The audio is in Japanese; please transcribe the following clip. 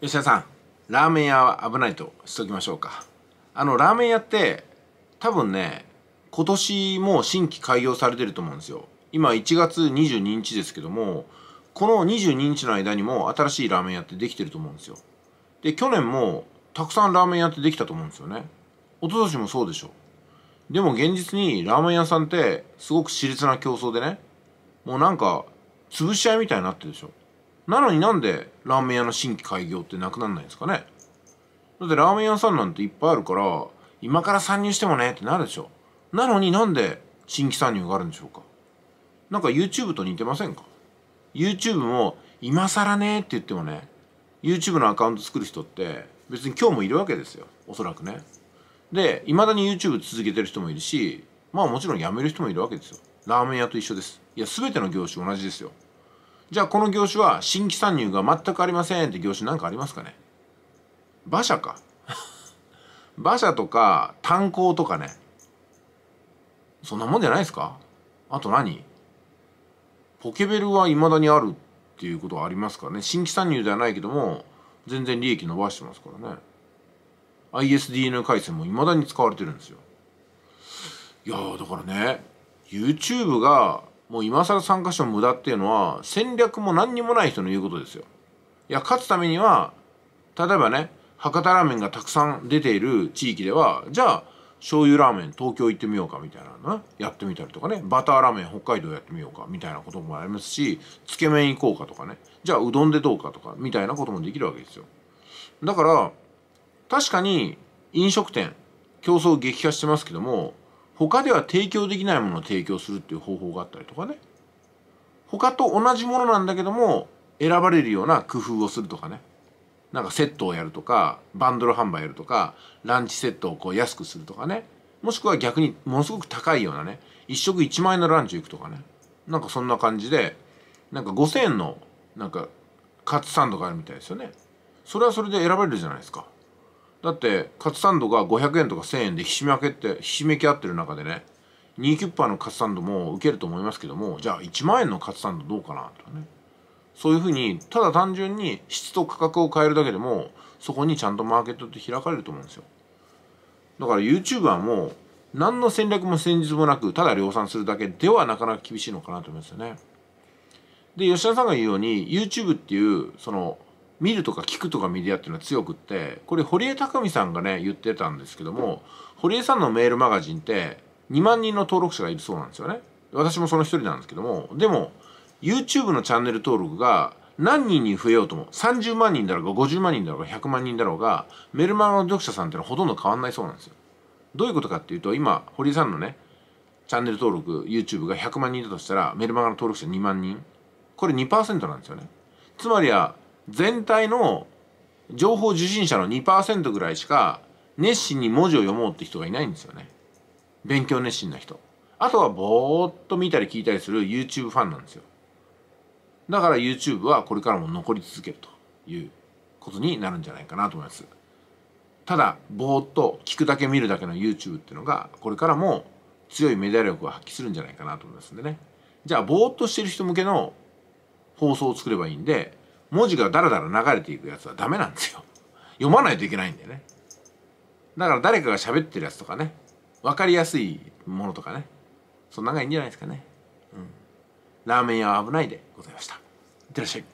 吉田さんラーメン屋は危ないとしときましょうかあのラーメン屋って多分ね今年も新規開業されてると思うんですよ今1月22日ですけどもこの22日の間にも新しいラーメン屋ってできてると思うんですよで去年もたくさんラーメン屋ってできたと思うんですよね一昨年もそうでしょでも現実にラーメン屋さんってすごく熾烈な競争でねもうなんか潰し合いみたいになってるでしょなのになんでラーメン屋の新規開業ってなくなんないんですかねだってラーメン屋さんなんていっぱいあるから今から参入してもねってなるでしょなのになんで新規参入があるんでしょうかなんか YouTube と似てませんか ?YouTube も今更ねって言ってもね YouTube のアカウント作る人って別に今日もいるわけですよおそらくねでいまだに YouTube 続けてる人もいるしまあもちろん辞める人もいるわけですよラーメン屋と一緒ですいや全ての業種同じですよじゃあこの業種は新規参入が全くありませんって業種なんかありますかね馬車か 馬車とか炭鉱とかねそんなもんじゃないですかあと何ポケベルはいまだにあるっていうことはありますからね新規参入ではないけども全然利益伸ばしてますからね ISDN 回線もいまだに使われてるんですよいやだからね YouTube がもう今更参加賞無駄っていうのは戦略も何にもない人の言うことですよ。いや勝つためには例えばね博多ラーメンがたくさん出ている地域ではじゃあ醤油ラーメン東京行ってみようかみたいなの、ね、やってみたりとかねバターラーメン北海道やってみようかみたいなこともありますしつけ麺行こうかとかねじゃあうどんでどうかとかみたいなこともできるわけですよ。だから確かに飲食店競争激化してますけども他では提供できないものを提供するっていう方法があったりとかね他と同じものなんだけども選ばれるような工夫をするとかねなんかセットをやるとかバンドル販売やるとかランチセットをこう安くするとかねもしくは逆にものすごく高いようなね1食1万円のランチ行くとかねなんかそんな感じでなんか5,000円のなんかカツサンドがあるみたいですよねそれはそれで選ばれるじゃないですかだってカツサンドが500円とか1000円でひしめきってひしめき合ってる中でね2キュッパーのカツサンドも受けると思いますけどもじゃあ1万円のカツサンドどうかなとかねそういうふうにただ単純に質と価格を変えるだけでもそこにちゃんとマーケットって開かれると思うんですよだから y o u t u b e はも何の戦略も戦術もなくただ量産するだけではなかなか厳しいのかなと思いますよねで吉田さんが言うように YouTube っていうその見るとか聞くとかメディアっていうのは強くってこれ堀江貴美さんがね言ってたんですけども堀江さんのメールマガジンって2万人の登録者がいるそうなんですよね私もその一人なんですけどもでも YouTube のチャンネル登録が何人に増えようとも30万人だろうが50万人だろうが100万人だろうがメルマガの読者さんってのはほとんど変わんないそうなんですよどういうことかっていうと今堀江さんのねチャンネル登録 YouTube が100万人だとしたらメルマガの登録者2万人これ2%なんですよねつまりは全体の情報受信者の2%ぐらいしか熱心に文字を読もうって人がいないんですよね勉強熱心な人あとはぼーっと見たり聞いたりする YouTube ファンなんですよだから YouTube はこれからも残り続けるということになるんじゃないかなと思いますただぼーっと聞くだけ見るだけの YouTube っていうのがこれからも強いメディア力を発揮するんじゃないかなと思いますんでねじゃあぼーっとしてる人向けの放送を作ればいいんで文字がダラダラ流れていくやつはダメなんですよ読まないといけないんでねだから誰かが喋ってるやつとかね分かりやすいものとかねそんなのがいいんじゃないですかね、うん、ラーメン屋は危ないでございましたいってらっしゃい